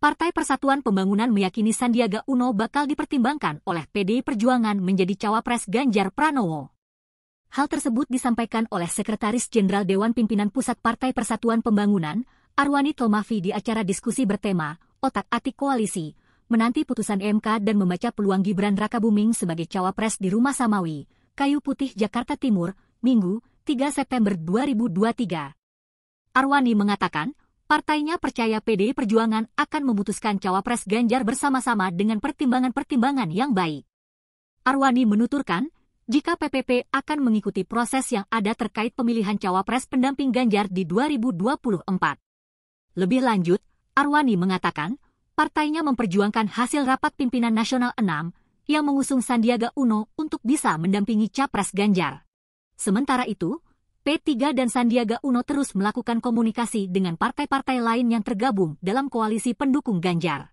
Partai Persatuan Pembangunan meyakini Sandiaga Uno bakal dipertimbangkan oleh PDI Perjuangan menjadi cawapres Ganjar Pranowo. Hal tersebut disampaikan oleh Sekretaris Jenderal Dewan Pimpinan Pusat Partai Persatuan Pembangunan, Arwani Tomafi di acara diskusi bertema Otak-atik Koalisi, menanti putusan MK dan membaca peluang Gibran Rakabuming sebagai cawapres di Rumah Samawi, Kayu Putih Jakarta Timur, Minggu, 3 September 2023. Arwani mengatakan, partainya percaya PD Perjuangan akan memutuskan cawapres Ganjar bersama-sama dengan pertimbangan-pertimbangan yang baik. Arwani menuturkan, jika PPP akan mengikuti proses yang ada terkait pemilihan cawapres pendamping Ganjar di 2024. Lebih lanjut, Arwani mengatakan, partainya memperjuangkan hasil rapat pimpinan nasional 6 yang mengusung Sandiaga Uno untuk bisa mendampingi capres Ganjar. Sementara itu, P3 dan Sandiaga Uno terus melakukan komunikasi dengan partai-partai lain yang tergabung dalam koalisi pendukung Ganjar.